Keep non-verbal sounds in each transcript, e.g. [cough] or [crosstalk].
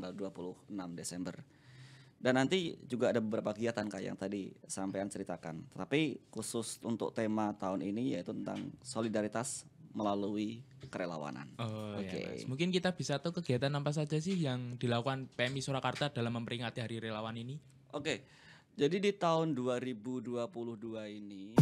tanggal 26 Desember. Dan nanti juga ada beberapa kegiatan kayak yang tadi sampean ceritakan. Tapi khusus untuk tema tahun ini yaitu tentang solidaritas melalui kerelawanan. Oh, iya, Oke. Okay. Ya, Mungkin kita bisa tahu kegiatan apa saja sih yang dilakukan PMI Surakarta dalam memperingati Hari Relawan ini? Oke. Okay. Jadi di tahun 2022 ini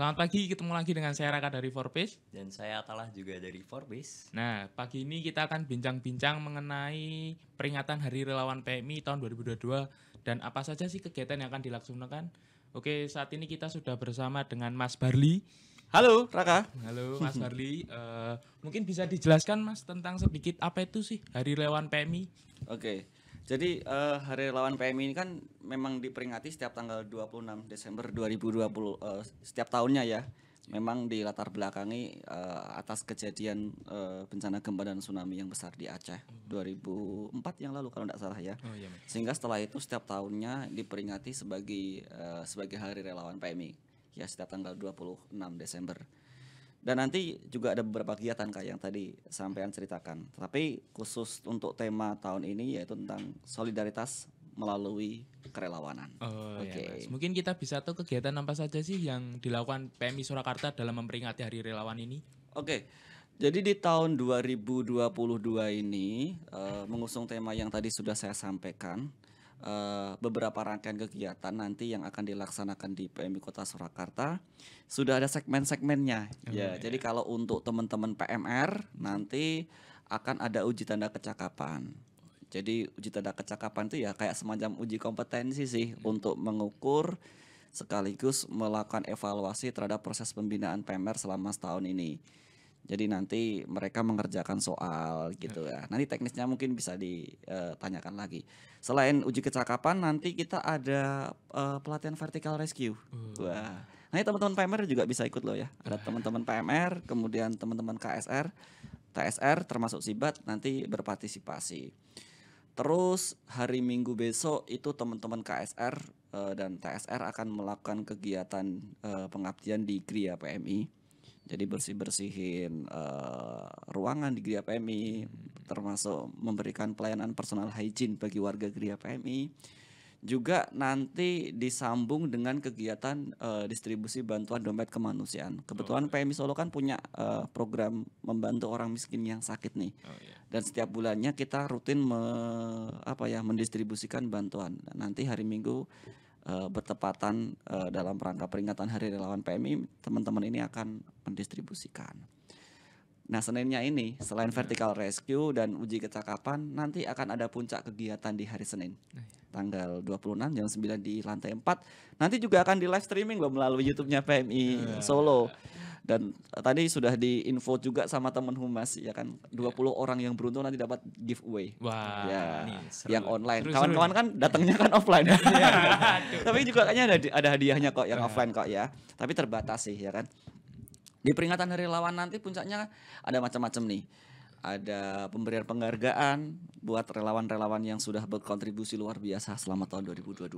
Selamat pagi, ketemu lagi dengan saya Raka dari Forbes dan saya Atalah juga dari Forbes. Nah, pagi ini kita akan bincang-bincang mengenai peringatan Hari Relawan PMI tahun 2022 dan apa saja sih kegiatan yang akan dilaksanakan. Oke, saat ini kita sudah bersama dengan Mas Barli. Halo, Raka. Halo, Mas Barli. Uh, [laughs] mungkin bisa dijelaskan Mas tentang sedikit apa itu sih Hari Relawan PMI? Oke. Jadi uh, Hari Relawan PMI ini kan memang diperingati setiap tanggal 26 Desember 2020 uh, eh, setiap tahunnya ya. Memang dilatar belakangi uh, atas kejadian uh, bencana gempa dan tsunami yang besar di Aceh 2004 yang lalu kalau tidak salah ya. Oh, iya, Sehingga setelah itu setiap tahunnya diperingati sebagai uh, sebagai Hari Relawan PMI ya setiap tanggal 26 Desember. Dan nanti juga ada beberapa kegiatan kak yang tadi sampean ceritakan. Tapi khusus untuk tema tahun ini yaitu tentang solidaritas melalui kerelawanan. Oh, iya, Oke. Okay. Ya, Mungkin kita bisa tahu kegiatan apa saja sih yang dilakukan PMI Surakarta dalam memperingati Hari Relawan ini? Oke. Okay. Jadi di tahun 2022 ini uh, mengusung tema yang tadi sudah saya sampaikan uh, beberapa rangkaian kegiatan nanti yang akan dilaksanakan di PMI Kota Surakarta sudah ada segmen-segmennya. Oh, ya, iya. jadi kalau untuk teman-teman PMR nanti akan ada uji tanda kecakapan. Jadi uji tanda kecakapan itu ya kayak semacam uji kompetensi sih hmm. untuk mengukur sekaligus melakukan evaluasi terhadap proses pembinaan PMR selama setahun ini. Jadi nanti mereka mengerjakan soal gitu ya. Nanti teknisnya mungkin bisa ditanyakan eh, lagi. Selain uji kecakapan, nanti kita ada uh, pelatihan vertical rescue. Hmm. Wah. nanti teman-teman PMR juga bisa ikut loh ya. Ada teman-teman PMR, kemudian teman-teman KSR, TSR termasuk Sibat nanti berpartisipasi. Terus hari Minggu besok itu teman-teman KSR uh, eh, dan TSR akan melakukan kegiatan uh, pengabdian di Gria PMI jadi bersih-bersihin uh, ruangan di Gria PMI hmm. termasuk memberikan pelayanan personal hygiene bagi warga Gria PMI. Juga nanti disambung dengan kegiatan uh, distribusi bantuan dompet kemanusiaan. Kebetulan oh, iya. PMI Solo kan punya uh, program membantu orang miskin yang sakit nih. Oh, yeah. Dan setiap bulannya kita rutin me, apa ya mendistribusikan bantuan. Nanti hari Minggu uh, bertepatan uh, dalam rangka peringatan Hari Relawan PMI, teman-teman ini akan mendistribusikan. Nah, Seninnya ini selain vertical rescue dan uji kecakapan, nanti akan ada puncak kegiatan di hari Senin. Iya. Tanggal 26 jam 9 di lantai 4. Nanti juga akan di live streaming loh melalui YouTube-nya PMI iya. Solo. Dan eh, tadi sudah diinfo juga sama teman humas ya kan 20 yeah. orang yang beruntung nanti dapat giveaway. Wah. Ya, nih, yang online. Kawan-kawan kan datangnya kan offline. [laughs] Iya. Tapi juga kayaknya ada ada hadiahnya kok yang offline kok ya. Tapi terbatas sih ya kan. Di peringatan Hari Lawan nanti puncaknya ada macam-macam nih ada pemberian penghargaan buat relawan-relawan yang sudah berkontribusi luar biasa selama tahun 2022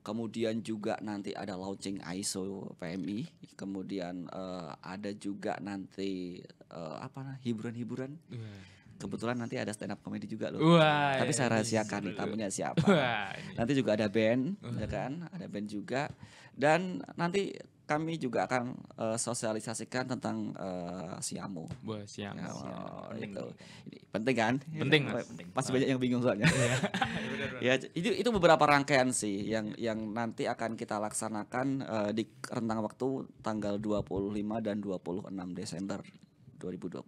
kemudian juga nanti ada launching ISO PMI, kemudian uh, ada juga nanti uh, apa hiburan-hiburan. Iya. Kebetulan nanti ada stand up comedy juga loh. Wah, Tapi saya rahasiakan nih tamunya siapa. Wah, nanti juga ada band, uh. ya kan? Ada band juga. Dan nanti kami juga akan uh, sosialisasikan tentang uh, eh, siamu. siamo siam. Ya, siam. Oh, itu penting, penting kan? Penting, Mas. Penting. Masih banyak yang bingung soalnya. Iya. [laughs] ya, itu itu beberapa rangkaian sih iya. yang yang nanti akan kita laksanakan uh, di rentang waktu tanggal 25 dan 26 Desember 2022.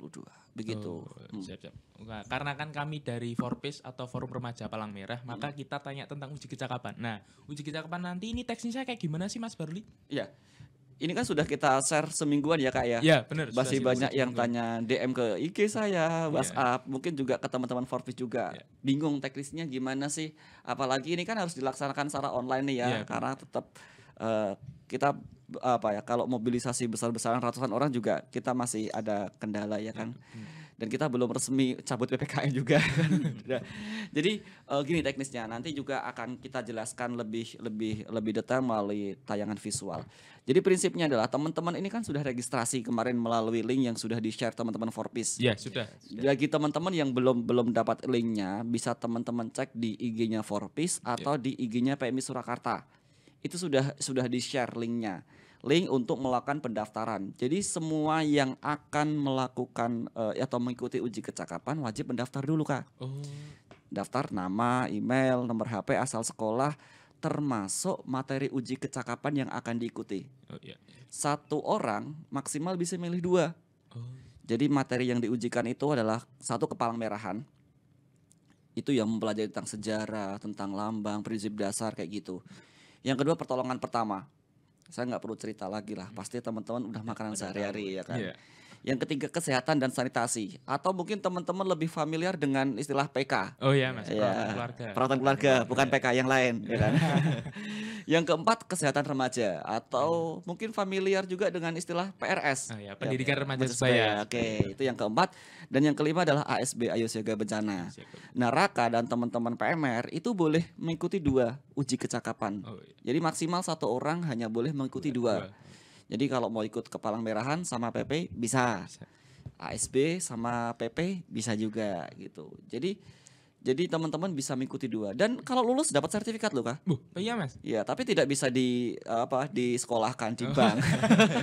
Begitu. Oh, hmm. siap, siap. Nah, karena kan kami dari Forpis atau Forum Remaja Palang Merah, hmm. maka kita tanya tentang uji kecakapan. Nah, uji kecakapan nanti ini teksnya kayak gimana sih Mas Barli? Iya ini kan sudah kita share semingguan ya kak ya. Iya benar. Masih banyak semingguan. yang tanya DM ke IG saya, iya. WhatsApp, yeah. mungkin juga ke teman-teman Forbes juga. Yeah. Bingung teknisnya gimana sih? Apalagi ini kan harus dilaksanakan secara online nih ya, yeah, iya, karena bener. tetap uh, kita apa ya kalau mobilisasi besar-besaran ratusan orang juga kita masih ada kendala ya iya, kan. Yeah dan kita belum resmi cabut ppkm juga [laughs] jadi uh, gini teknisnya nanti juga akan kita jelaskan lebih lebih lebih detail melalui tayangan visual jadi prinsipnya adalah teman-teman ini kan sudah registrasi kemarin melalui link yang sudah di share teman-teman peace ya sudah bagi teman-teman yang belum belum dapat linknya bisa teman-teman cek di IG-nya peace atau ya. di IG-nya PMI Surakarta itu sudah sudah di share linknya link untuk melakukan pendaftaran. Jadi semua yang akan melakukan uh, atau mengikuti uji kecakapan wajib mendaftar dulu kak. Oh. Daftar nama, email, nomor HP, asal sekolah, termasuk materi uji kecakapan yang akan diikuti. Oh, iya, iya. Satu orang maksimal bisa milih dua. Oh. Jadi materi yang diujikan itu adalah satu kepala merahan. Itu yang mempelajari tentang sejarah, tentang lambang, prinsip dasar kayak gitu. Yang kedua pertolongan pertama saya nggak perlu cerita lagi lah pasti teman-teman udah makanan sehari-hari ya, ya kan yeah. Yang ketiga kesehatan dan sanitasi atau mungkin teman-teman lebih familiar dengan istilah PK. Oh iya Mas, ya, perawatan keluarga. Perawatan keluarga, iya, iya. bukan PK yang lain ya kan. [laughs] yang keempat kesehatan remaja atau hmm. mungkin familiar juga dengan istilah PRS. Oh ya, pendidikan ya, remaja supaya. Oke, itu yang keempat dan yang kelima adalah ASB Ayo Siaga Bencana. Nah, Raka dan teman-teman PMR itu boleh mengikuti dua uji kecakapan. Oh, ya. Jadi maksimal satu orang hanya boleh mengikuti dua. dua. Jadi kalau mau ikut Palang merahan sama PP bisa. ASB sama PP bisa juga gitu. Jadi jadi teman-teman bisa mengikuti dua dan kalau lulus dapat sertifikat loh kak? Bu, iya mas. Iya, tapi tidak bisa di apa di sekolahkan di bank.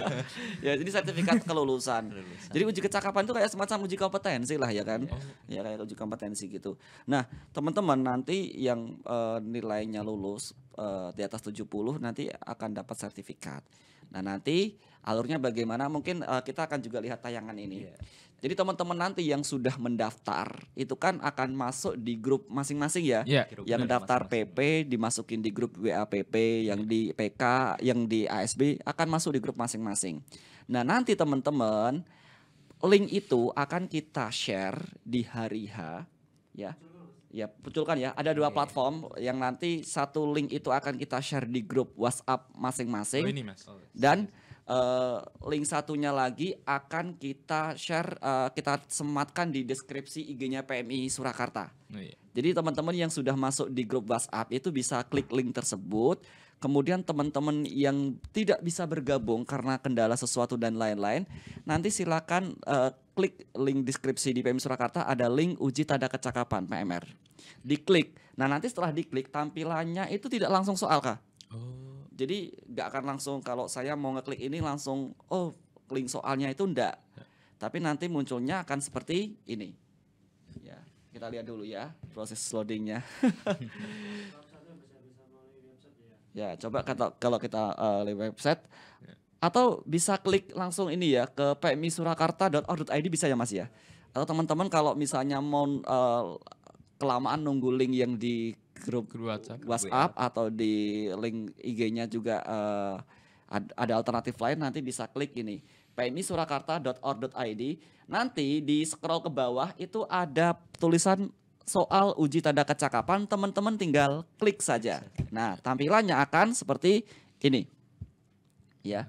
[laughs] ya jadi sertifikat kelulusan. kelulusan. Jadi uji kecakapan itu kayak semacam uji kompetensi lah ya kan? Oh. Ya kayak uji kompetensi gitu. Nah teman-teman nanti yang uh, nilainya lulus uh, di atas 70 nanti akan dapat sertifikat. Nah nanti alurnya bagaimana mungkin uh, kita akan juga lihat tayangan ini. Yeah. Jadi teman-teman nanti yang sudah mendaftar itu kan akan masuk di grup masing-masing ya. Yeah. Yang daftar PP dimasukin di grup WAPP, iya. yang di PK, yang di ASB akan masuk di grup masing-masing. Nah nanti teman-teman link itu akan kita share di hari H ya. Ya, kan ya. Ada dua platform yang nanti satu link itu akan kita share di grup WhatsApp masing-masing. Oh, ini Mas. Oh, dan uh, link satunya lagi akan kita share uh, kita sematkan di deskripsi IG-nya PMI Surakarta. Oh, iya. Jadi teman-teman yang sudah masuk di grup WhatsApp itu bisa klik link tersebut. Kemudian teman-teman yang tidak bisa bergabung karena kendala sesuatu dan lain-lain, nanti silakan uh, klik link deskripsi di PM Surakarta ada link uji tanda kecakapan PMR. Diklik. Nah nanti setelah diklik tampilannya itu tidak langsung soal kah? Oh. Jadi nggak akan langsung kalau saya mau ngeklik ini langsung oh link soalnya itu ndak. Tapi nanti munculnya akan seperti ini. Ya kita lihat dulu ya proses loadingnya. [laughs] Ya? ya coba kata kalau kita uh, website ya atau bisa klik langsung ini ya ke pmisurakarta.or.id bisa ya Mas ya. Atau teman-teman kalau misalnya mau uh, kelamaan nunggu link yang di grup, grup WhatsApp, atau di link IG-nya juga uh, ada alternatif lain nanti bisa klik ini pmisurakarta.or.id. Nanti di scroll ke bawah itu ada tulisan soal uji tanda kecakapan, teman-teman tinggal klik saja. Nah, tampilannya akan seperti ini. Ya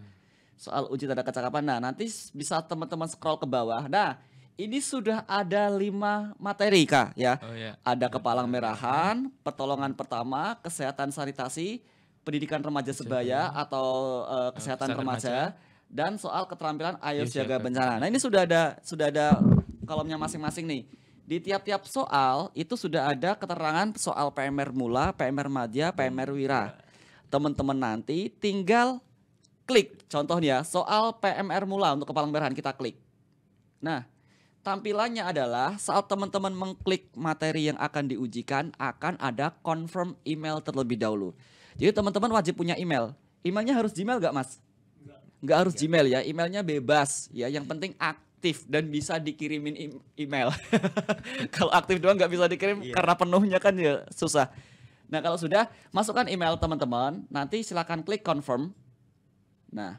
soal uji tanda kecakapan. Nah, nanti bisa teman-teman scroll ke bawah. Nah, ini sudah ada lima materi kak ya. Oh, yeah. Ada kepalang merahan, pertolongan pertama, kesehatan sanitasi, pendidikan remaja sebaya atau uh, kesehatan, kesehatan remaja, remaja, dan soal keterampilan ayo yes, iya, jaga bencana. Nah ini sudah ada sudah ada kolomnya masing-masing nih. Di tiap-tiap soal itu sudah ada keterangan soal PMR mula, PMR madya, PMR wira. Iya. Teman-teman nanti tinggal klik contohnya soal PMR mula untuk kepala pemerahan kita klik. Nah, tampilannya adalah saat teman-teman mengklik materi yang akan diujikan akan ada confirm email terlebih dahulu. Jadi teman-teman wajib punya email. Emailnya harus Gmail gak mas? Gak harus ya. Gmail ya, emailnya bebas ya. Yang penting aktif dan bisa dikirimin email. [laughs] kalau aktif doang gak bisa dikirim ya. karena penuhnya kan ya susah. Nah kalau sudah masukkan email teman-teman, nanti silakan klik confirm Nah,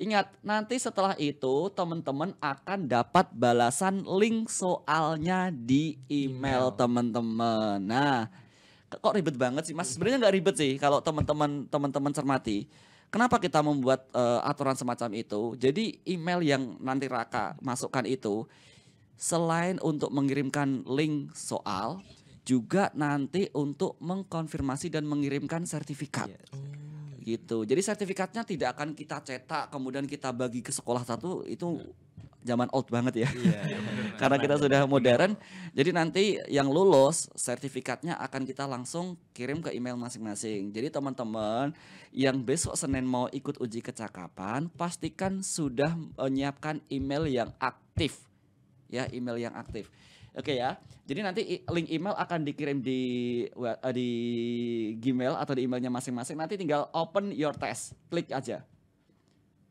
ingat nanti setelah itu teman-teman akan dapat balasan link soalnya di email, teman-teman. Nah, kok ribet banget sih Mas? Sebenarnya nggak ribet sih kalau teman-teman teman-teman cermati kenapa kita membuat uh, aturan semacam itu? Jadi email yang nanti Raka masukkan itu selain untuk mengirimkan link soal juga nanti untuk mengkonfirmasi dan mengirimkan sertifikat. Yeah. Oh gitu. Jadi sertifikatnya tidak akan kita cetak kemudian kita bagi ke sekolah satu itu zaman old banget ya. Iya, iya [laughs] Karena kita sudah modern. Jadi nanti yang lulus sertifikatnya akan kita langsung kirim ke email masing-masing. Jadi teman-teman yang besok Senin mau ikut uji kecakapan, pastikan sudah menyiapkan email yang aktif. Ya, email yang aktif. Oke okay ya. Jadi nanti link email akan dikirim di eh, di Gmail atau di emailnya masing-masing. Nanti tinggal open your test, klik aja.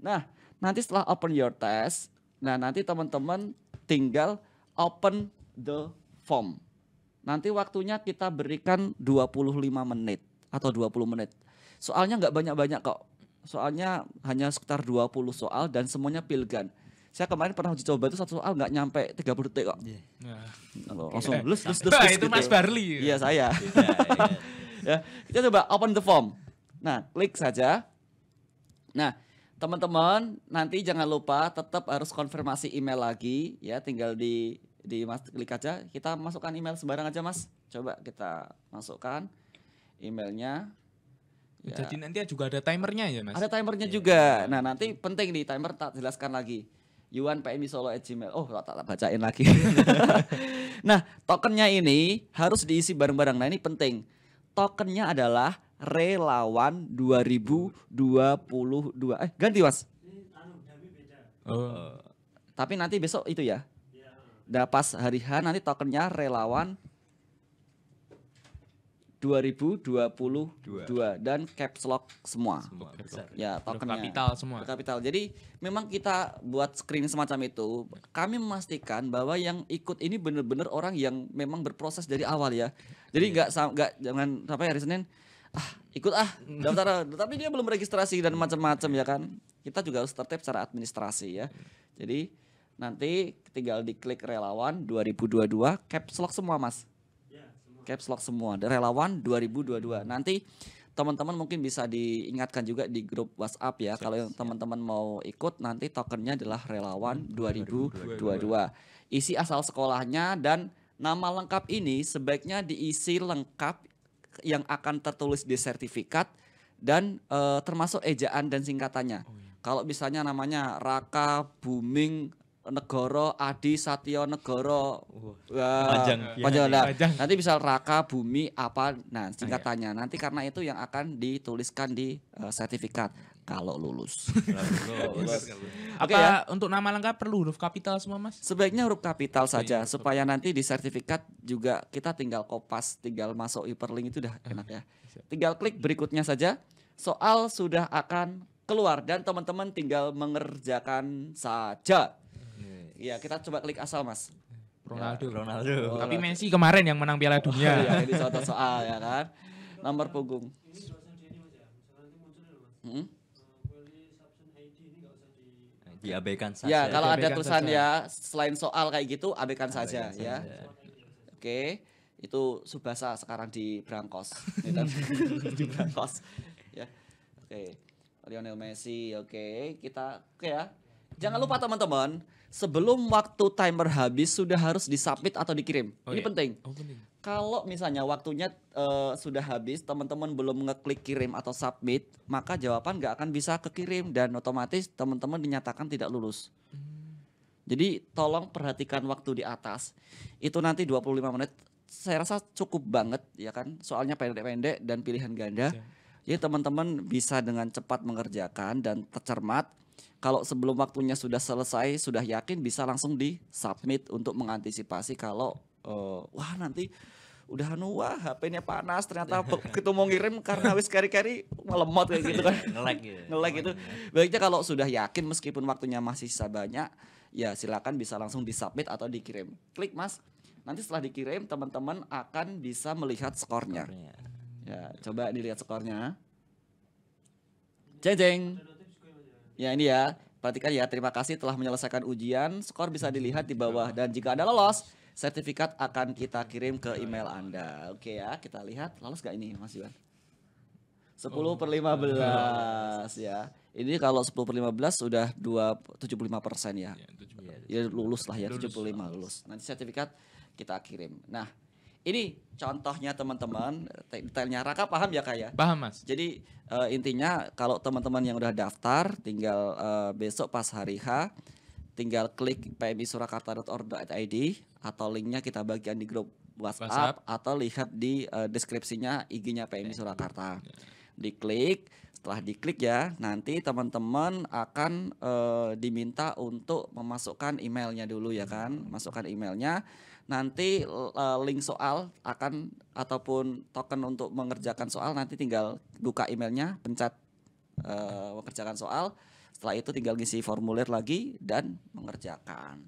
Nah, nanti setelah open your test, nah nanti teman-teman tinggal open the form. Nanti waktunya kita berikan 25 menit atau 20 menit. Soalnya nggak banyak-banyak kok. Soalnya hanya sekitar 20 soal dan semuanya pilgan saya kemarin pernah uji coba itu satu soal nggak nyampe 30 detik kok. Yeah. Nah. Langsung lus lus lus. itu gitu. Mas Barli. Ya? Iya saya. Iya, iya. [laughs] ya, kita coba open the form. Nah, klik saja. Nah, teman-teman nanti jangan lupa tetap harus konfirmasi email lagi ya, tinggal di di mas klik aja. Kita masukkan email sembarang aja, Mas. Coba kita masukkan emailnya. Ya. Jadi nanti juga ada timernya ya, Mas. Ada timernya yeah. juga. Nah, nanti penting nih timer tak jelaskan lagi. Yuan PMI Solo at Gmail. Oh, tak, tak bacain lagi. [laughs] nah, tokennya ini harus diisi bareng-bareng. Nah, ini penting. Tokennya adalah relawan 2022. Eh, ganti, Mas. Oh. Tapi nanti besok itu ya. Dapat Nah, pas hari H nanti tokennya relawan 2022 Dua. dan caps lock semua. semua. Ya, tokennya. Kapital semua. Kapital. Jadi memang kita buat screen semacam itu, kami memastikan bahwa yang ikut ini benar-benar orang yang memang berproses dari awal ya. Jadi iya. nggak yeah. nggak jangan sampai ya, hari Senin ah ikut ah daftar ah. tapi dia belum registrasi dan macam-macam ya kan. Kita juga harus tertib secara administrasi ya. Jadi nanti tinggal diklik relawan 2022 caps lock semua Mas caps lock semua relawan 2022 nanti teman-teman mungkin bisa diingatkan juga di grup WhatsApp ya kalau yang teman-teman mau ikut nanti tokennya adalah relawan 2022 isi asal sekolahnya dan nama lengkap ini sebaiknya diisi lengkap yang akan tertulis di sertifikat dan e, termasuk ejaan dan singkatannya oh iya. kalau misalnya namanya Raka Buming Negoro Adi Satyo Negoro uh, panjang panjang ya. nanti bisa Raka Bumi apa nah iya. singkatannya nanti karena itu yang akan dituliskan di uh, sertifikat kalau lulus. lulus. [laughs] okay, ya? untuk nama lengkap perlu huruf kapital semua mas? Sebaiknya huruf kapital saja ya. supaya nanti di sertifikat juga kita tinggal kopas, tinggal masuk hyperlink itu udah enak ya. Tinggal klik berikutnya saja. Soal sudah akan keluar dan teman-teman tinggal mengerjakan saja. Iya, kita coba klik asal, Mas. Ronaldo. Ya, Ronaldo. Oh, Tapi Messi kemarin yang menang Piala Dunia. Oh, [laughs] iya, ini soal soal ya kan. Nomor punggung. Hmm? Diabaikan saja. Ya, kalau ada tulisan ya selain soal kayak gitu, abaikan, saja, ya. saja ya. Oke. Okay. Itu Subasa sekarang di Brangkos. [laughs] Kan? di Brangkos. ya. Oke. Okay. Lionel Messi, oke. Okay. Kita oke okay ya. Jangan lupa teman-teman, sebelum waktu timer habis sudah harus disubmit atau dikirim. Oh, Ini iya. penting. Oh, penting. Kalau misalnya waktunya uh, sudah habis, teman-teman belum ngeklik kirim atau submit, maka jawaban nggak akan bisa kekirim dan otomatis teman-teman dinyatakan tidak lulus. Hmm. Jadi tolong perhatikan waktu di atas. Itu nanti 25 menit saya rasa cukup banget ya kan. Soalnya pendek-pendek dan pilihan ganda. Iya. Ya. Jadi teman-teman bisa dengan cepat mengerjakan dan tercermat kalau sebelum waktunya sudah selesai, sudah yakin bisa langsung di submit untuk mengantisipasi kalau uh, wah nanti udah anu wah HP-nya panas ternyata begitu [laughs] mau ngirim karena wis keri-keri melemot kayak gitu kan [laughs] ya. ngelag gitu ngelag gitu baiknya kalau sudah yakin meskipun waktunya masih sisa banyak ya silakan bisa langsung di submit atau dikirim klik mas nanti setelah dikirim teman-teman akan bisa melihat skornya, skornya. ya coba dilihat skornya jeng jeng Ya ini ya, perhatikan ya. Terima kasih telah menyelesaikan ujian. Skor bisa dilihat di bawah dan jika Anda lolos, sertifikat akan kita kirim ke email Anda. Oke ya, kita lihat lolos gak ini Mas Iwan? 10 per 15 ya. Ini kalau 10 per 15 sudah 2, 75 persen ya. Ya, lulus lah ya, 75 ya, lulus. Nanti sertifikat kita kirim. Nah, ini contohnya teman-teman, detailnya Raka paham ya kak ya? Paham mas. Jadi uh, intinya kalau teman-teman yang udah daftar, tinggal uh, besok pas hari H, tinggal klik PMI pmisurakarta.org.id atau linknya kita bagikan di grup WhatsApp, WhatsApp. atau lihat di uh, deskripsinya IG-nya PMI Surakarta. Diklik setelah diklik ya, nanti teman-teman akan e, diminta untuk memasukkan emailnya dulu ya kan, masukkan emailnya. Nanti e, link soal akan ataupun token untuk mengerjakan soal nanti tinggal buka emailnya, pencet e, mengerjakan soal. Setelah itu tinggal ngisi formulir lagi dan mengerjakan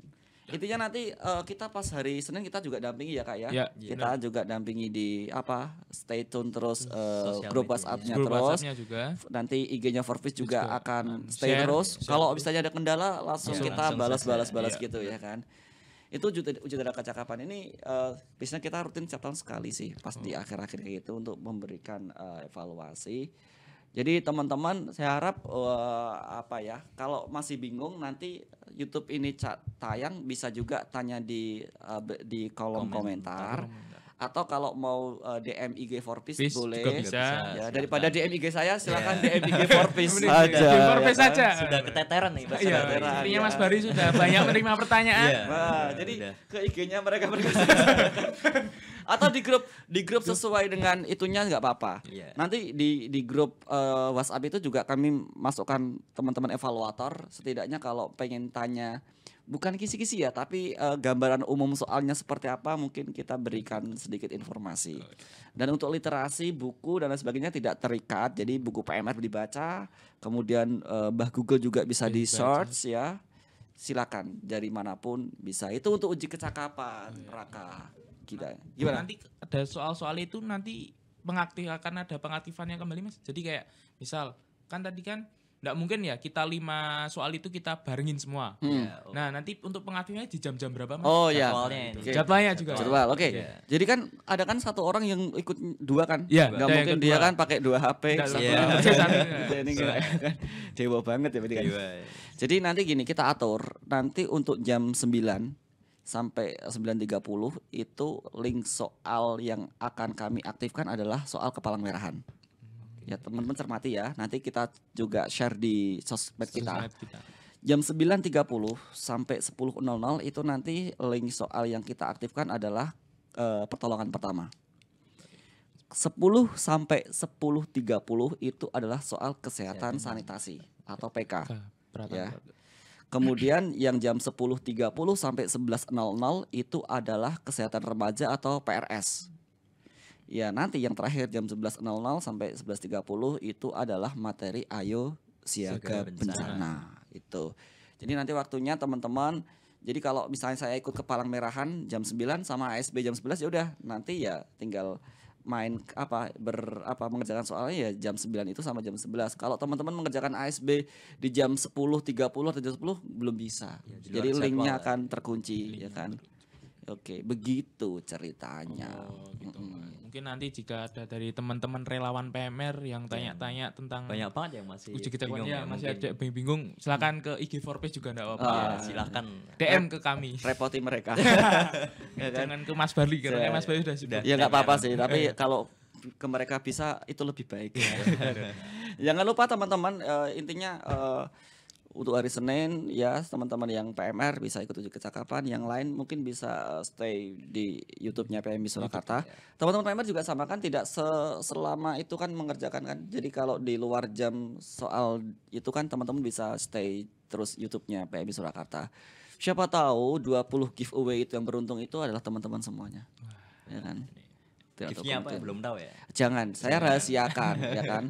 intinya nanti uh, kita pas hari Senin kita juga dampingi ya kak ya. ya kita ya. juga dampingi di apa stay tune terus uh, whatsapp grup WhatsAppnya terus. WhatsApp juga. Nanti IG-nya Forfish juga Just akan nah, stay terus. Kalau misalnya ada kendala langsung ya, kita balas-balas-balas ya. gitu ya kan itu uji udara kecakapan ini uh, biasanya kita rutin setahun sekali sih pas oh. di hmm. akhir-akhir kayak gitu untuk memberikan uh, evaluasi jadi teman-teman saya harap uh, apa ya kalau masih bingung nanti YouTube ini tayang bisa juga tanya di uh, di kolom komentar. komentar atau kalau mau uh, eh, DM IG for Peace, Peace boleh juga bisa. Ya, daripada DM IG saya silakan yeah. DM IG for Peace saja. [laughs] for ya Peace saja. Ya, kan? Sudah keteteran nih iya, mas yeah, Intinya ya. Mas Bari sudah banyak menerima pertanyaan. Yeah. Iya. Nah, iya, yeah, jadi udah. ke IG-nya mereka mereka [laughs] atau di grup di grup sesuai dengan itunya nggak apa-apa. Yeah. Nanti di di grup uh, WhatsApp itu juga kami masukkan teman-teman evaluator setidaknya kalau pengen tanya bukan kisi-kisi ya, tapi uh, gambaran umum soalnya seperti apa mungkin kita berikan sedikit informasi. Dan untuk literasi buku dan lain sebagainya tidak terikat, jadi buku PMR dibaca, kemudian uh, eh, bah Google juga bisa iya, di search ya. Silakan dari manapun bisa. Itu untuk uji kecakapan, Raka kita. Gimana? Nanti ada soal-soal itu nanti mengaktif akan ada pengaktifannya kembali mas. Jadi kayak misal kan tadi kan nggak mungkin ya kita lima soal itu kita barengin semua. Hmm. Ya, nah nanti untuk pengaktifnya di jam-jam berapa mas? Oh iya. Jadwalnya, okay. ya juga. Jadwal, oke. Okay. Iya. Yeah. Jadi kan ada kan satu orang yang ikut dua kan? Iya. Yeah, mungkin dia kan pakai dua HP. dewa iya. iya, [laughs] kan? banget ya berarti kan? Jadi nanti gini kita atur nanti untuk jam sembilan sampai 9.30 itu link soal yang akan kami aktifkan adalah soal kepala merahan. Hmm. Ya teman-teman cermati ya, nanti kita juga share di sosmed kita. kita. Jam 9.30 sampai 10.00 itu nanti link soal yang kita aktifkan adalah uh, pertolongan pertama. 10 sampai 10.30 itu adalah soal kesehatan sanitasi atau PK. Ya. Kemudian yang jam 10.30 sampai 11.00 itu adalah kesehatan remaja atau PRS. Ya, nanti yang terakhir jam 11.00 sampai 11.30 itu adalah materi ayo siaga, siaga bencana. Itu. Jadi nanti waktunya teman-teman jadi kalau misalnya saya ikut ke Palang Merahan jam 9 sama ASB jam 11 ya udah nanti ya tinggal main apa ber apa mengerjakan soalnya ya jam 9 itu sama jam 11. Kalau teman-teman mengerjakan ASB di jam 10.30 atau jam 10 belum bisa. Ya, Jadi linknya akan terkunci ya, ya kan. Betul. Oke, begitu ceritanya. Oh, gitu, mm Mungkin nanti jika ada dari teman-teman relawan PMR yang iya. tanya-tanya tentang banyak banget yang masih uji kita bingung, iya, ya, masih ada bingung, bingung silakan ke IG 4 juga enggak apa-apa. Ah, ya. silakan DM ke kami. Repoti mereka. [laughs] Ya kan? Jangan ke Mas Barli karena Mas Barli sudah sudah. Ya enggak apa-apa sih, iya. tapi kalau ke mereka bisa itu lebih baik. [laughs] Jangan lupa teman-teman uh, intinya uh, untuk hari Senin ya teman-teman yang PMR bisa ikut uji kecakapan yang lain mungkin bisa eh, stay di YouTube-nya PMI Surakarta ya. teman-teman PMR juga sama kan tidak se selama itu kan mengerjakan kan jadi kalau di luar jam soal itu kan teman-teman bisa stay terus YouTube-nya PMI Surakarta siapa tahu 20 giveaway itu yang beruntung itu adalah teman-teman semuanya ya kan Giftnya apa? Ya? Belum tahu ya. Jangan, saya iya. rahasiakan ya [laughs] kan,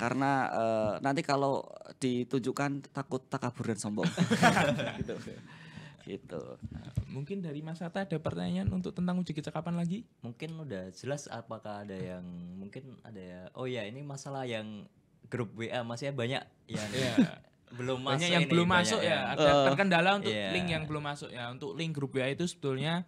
karena uh, nanti kalau ditunjukkan takut takabur dan sombong. [laughs] gitu. gitu. Mungkin dari Mas Ata ada pertanyaan untuk tentang uji kecakapan lagi? Mungkin udah jelas apakah ada yang mungkin ada ya. Oh ya, ini masalah yang grup WA masih banyak yang iya. belum masuk banyak yang ini, belum masuk ya. Yang... Ada uh, untuk yeah. link yang belum masuk ya. Untuk link grup WA itu sebetulnya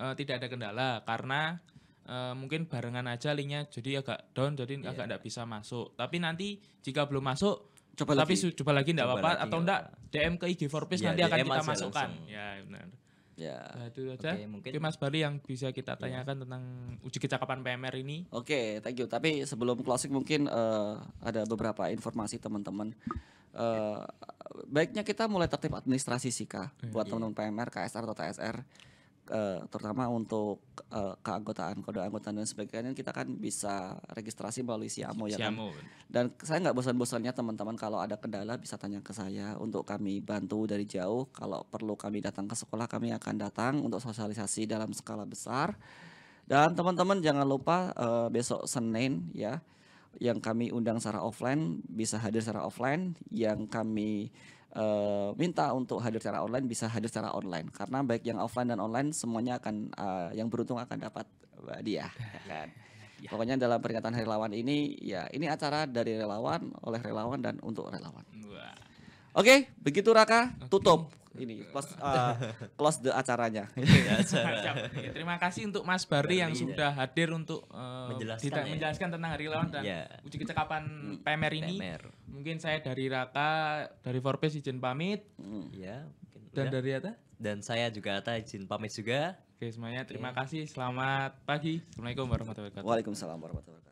uh, tidak ada kendala karena Eh, mungkin barengan aja linknya jadi agak down jadi yeah. agak tidak bisa masuk tapi nanti jika belum masuk coba tapi lagi. coba lagi tidak apa-apa atau enggak ya. DM ke IG forpes ya, nanti DM akan kita masukkan langsung. ya benar ya nah, itu aja okay, mungkin Oke, Mas Bali yang bisa kita iya. tanyakan yeah. tentang uji kecakapan PMR ini oke okay, thank you tapi sebelum closing mungkin uh, ada beberapa informasi teman-teman uh, baiknya kita mulai tertib administrasi sih kak buat yeah. teman-teman PMR KSR atau TSR uh, terutama untuk uh, keanggotaan kode anggotaan dan sebagainya kita kan bisa registrasi melalui Siamo, ya kan dan saya nggak bosan-bosannya teman-teman kalau ada kendala bisa tanya ke saya untuk kami bantu dari jauh kalau perlu kami datang ke sekolah kami akan datang untuk sosialisasi dalam skala besar dan teman-teman jangan lupa uh, besok Senin ya yang kami undang secara offline bisa hadir secara offline yang kami uh, minta untuk hadir secara online bisa hadir secara online karena baik yang offline dan online semuanya akan uh, yang beruntung akan dapat eh, dia ya kan. Ya. Pokoknya dalam peringatan Hari Relawan ini ya ini acara dari relawan oleh relawan dan untuk relawan. Wah. Oke, okay, begitu Raka, tutup okay. ini close, uh, close the acaranya. Ya, terima kasih untuk Mas Bari yang ya. sudah hadir untuk uh, menjelaskan, ya. menjelaskan tentang Hari Lawan dan yeah. uji kecakapan PMR ini. PMR. Mungkin saya dari Raka, dari Forbes izin pamit. Hmm. Ya. Yeah, dan udah. dari Ata? Dan saya juga Ata izin pamit juga. Oke semuanya, terima okay. Ya. kasih. Selamat pagi. Assalamualaikum warahmatullahi wabarakatuh. Waalaikumsalam warahmatullahi wabarakatuh.